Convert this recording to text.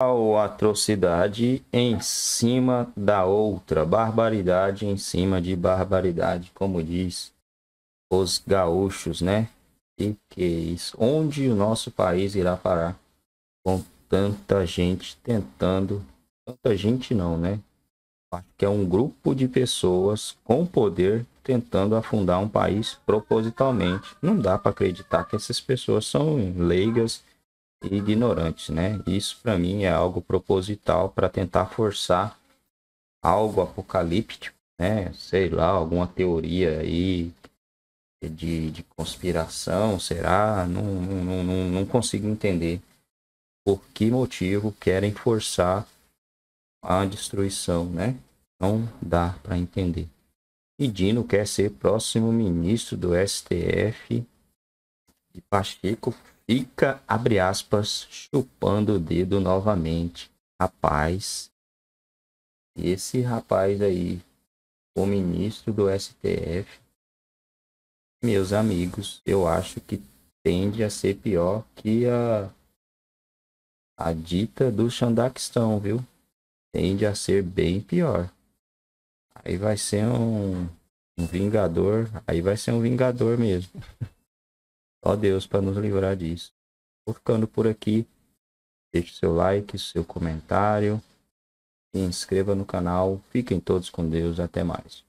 Qual atrocidade em cima da outra, barbaridade em cima de barbaridade, como diz os gaúchos, né? E que isso, onde o nosso país irá parar com tanta gente tentando, tanta gente não, né? Acho que é um grupo de pessoas com poder tentando afundar um país propositalmente. Não dá para acreditar que essas pessoas são leigas e ignorantes, né? Isso para mim é algo proposital para tentar forçar algo apocalíptico, né? Sei lá, alguma teoria aí de, de conspiração, será? Não, não, não, não consigo entender por que motivo querem forçar a destruição, né? Não dá para entender. E Dino quer ser próximo ministro do STF e Pacheco fica, abre aspas, chupando o dedo novamente. Rapaz, esse rapaz aí, o ministro do STF, meus amigos, eu acho que tende a ser pior que a, a dita do Xandaquistão, viu? Tende a ser bem pior. Aí vai ser um, um vingador, aí vai ser um vingador mesmo. Ó Deus, para nos livrar disso. Vou ficando por aqui. Deixe seu like, seu comentário. Se inscreva no canal. Fiquem todos com Deus. Até mais.